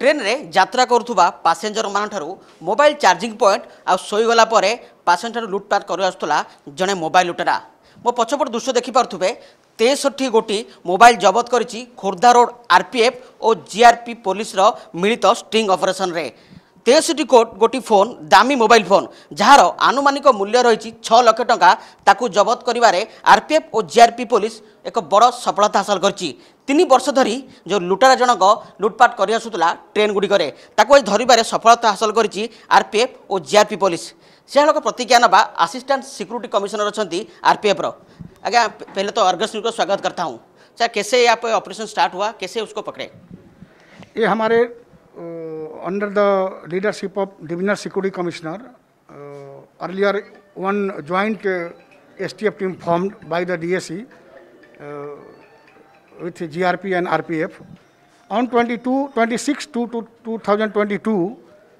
ট্রেন্রে যাত্রা করুবা পাসেঞ্জর মানুষ mobile charging point আইগলা পরে পাসেঞ্জর লুটপাট করে আসুলা জনে মোবাইল লুটেরা ମୋ ପଛପଟ ଦୃଶ୍ୟ ଦେଖିପାରୁଥିବେ ତେଷଠି ଗୋଟି ମୋବାଇଲ ଜବତ କରିଛି ଖୋର୍ଦ୍ଧା ରୋଡ଼ ଆର୍ପିଏଫ୍ ଓ ଜିଆର୍ପି ପୋଲିସର ମିଳିତ ଷ୍ଟ୍ରିଂ ଅପରେସନରେ তেষট্টি গোটি ফোন দামি মোবাইল ফোন যার আনুমানিক মূল্য রয়েছে ছ লক্ষ টঙ্কা তাকে জবত করবার আরপিএফ ও জিআরপি পুলিশ এক বড় সফলতা হাসল করছে তিন বর্ষ ধর যে লুটারা জনক লুটপাট করে আসুলা ট্রেন গুড়িকরে তাকে আজ ধরবার সফলতা হাসল করেছে আরপিএফ ও জিআরপি পুলিশ সে লোক প্রতিজ্ঞা নেবা আসিষ্টাট সিকুরিটি কমিশনর অনেক আরপিএফর आज्ञा पहले तो अर्गस न्यूज को स्वागत करता हूँ सर कैसे आप ऑपरेशन स्टार्ट हुआ कैसे उसको पकड़े ये हमारे under the leadership of Divisional Security Commissioner, uh, earlier one joint uh, STF team formed by the DSE with GRP and RPF. On 22, 26 to, to 2022,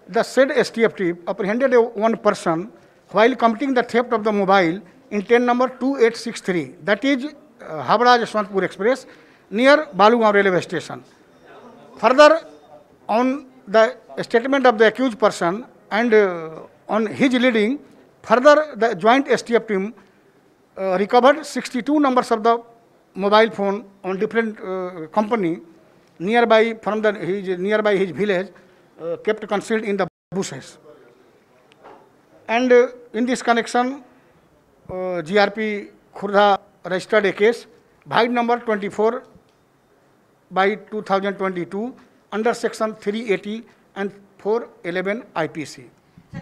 the said STF team apprehended a one person while committing the theft of the mobile in train number 2863, that is uh, Habra Yashwantpur Express, near Balugaon railway station. Further, on the statement of the accused person and uh, on his leading, further the joint STF team uh, recovered 62 numbers of the mobile phone on different uh, company nearby from the his, nearby his village uh, kept concealed in the bushes. And uh, in this connection, uh, GRP Khurda registered a case, bite number 24 by 2022 under section 380 and four 411 IPC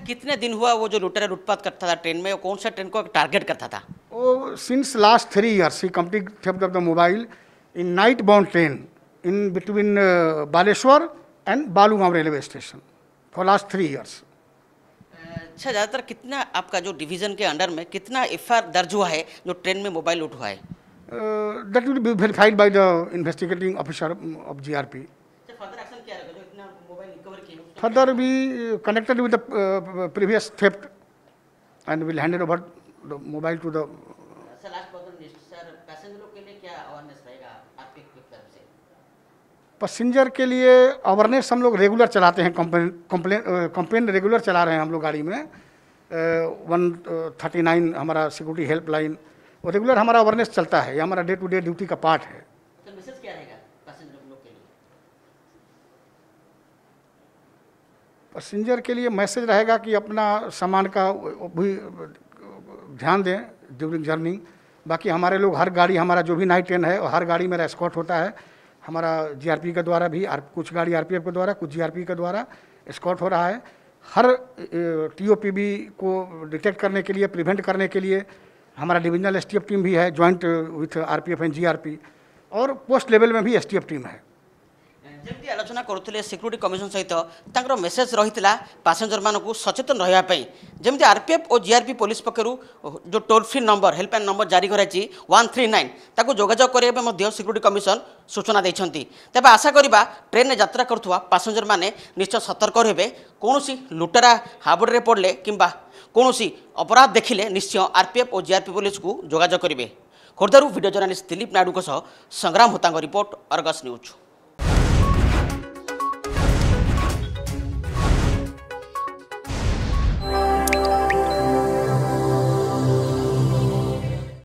कितने दिन हुआ वो जो लुटेरा लुटपाट करता था train में वो कौन सा ट्रेन को टारगेट करता था वो सिंस लास्ट थ्री ईयर्स ही company theft of the mobile in night bound train in between Baleshwar and Balugaon railway station for last three years अच्छा ज़्यादातर कितना आपका जो डिवीज़न के अंडर में कितना एफ दर्ज हुआ है जो ट्रेन में मोबाइल लूट हुआ है that will be verified by the investigating officer of GRP Further, we uh, connected with the uh, uh, previous theft and we'll hand it over the mobile to the. Sir, अच्छा, last question Sir, के लिए awareness passenger के लिए awareness हम लोग regular चलाते हैं complain complain regular चला रहे हैं हम लोग गाड़ी में वन थर्टी नाइन हमारा सिक्योरिटी हेल्पलाइन रेगुलर हमारा अवेयरनेस चलता है ये हमारा डे टू डे ड्यूटी का पार्ट है पैसेंजर के लिए मैसेज रहेगा कि अपना सामान का भी ध्यान दें ड्यूरिंग जर्नी बाकी हमारे लोग हर गाड़ी हमारा जो भी नाइट ट्रेन है हर गाड़ी मेरा स्कॉट होता है हमारा जीआरपी के द्वारा भी आर, कुछ गाड़ी आरपीएफ के द्वारा कुछ जीआरपी के द्वारा स्कॉट हो रहा है हर टीओपीबी को डिटेक्ट करने के लिए प्रिवेंट करने के लिए हमारा डिविजनल एस टीम भी है joint with R and G और पोस्ट लेवल में भी एस टीम है ଯେମିତି ଆଲୋଚନା କରୁଥିଲେ ସିକ୍ୟୁରିଟି କମିଶନ ସହିତ ତାଙ୍କର ମେସେଜ ରହିଥିଲା ପାସେଞ୍ଜରମାନଙ୍କୁ ସଚେତନ ରହିବା ପାଇଁ ଯେମିତି ଆର୍ପିଏଫ୍ ଓ ଜିଆର୍ପି ପୋଲିସ ପକ୍ଷରୁ ଯେଉଁ toll free number helpline number ଜାରି କରାଯାଇଛି ୱାନ୍ ଥ୍ରୀ ନାଇନ୍ ତାକୁ ଯୋଗାଯୋଗ କରିବା ପାଇଁ ମଧ୍ୟ ସିକ୍ୟୁରିଟି କମିଶନ ସୂଚନା ଦେଇଛନ୍ତି ତେବେ ଆଶା କରିବା ଟ୍ରେନ୍ରେ ଯାତ୍ରା କରୁଥିବା ପାସେଞ୍ଜରମାନେ ନିଶ୍ଚୟ ସତର୍କ ରହିବେ କୌଣସି ଲୁଟେରା ହାବୁଡ଼ରେ ପଡ଼ିଲେ କିମ୍ବା କୌଣସି ଅପରାଧ ଦେଖିଲେ ନିଶ୍ଚୟ ଆର୍ପିଏଫ୍ ଓ ଜିଆର୍ପି ପୋଲିସକୁ ଯୋଗାଯୋଗ କରିବେ ଖୋର୍ଦ୍ଧାରୁ ଭିଡ଼ିଓ ଜର୍ଣ୍ଣାଲିଷ୍ଟ ଦିଲ୍ଲୀପ ନାଇଡୁଙ୍କ ସହ ସଂଗ୍ରାମ ହୋତାଙ୍କ ରିପୋର୍ଟ ଅର୍ଗସ୍ ନ୍ୟୁଜ୍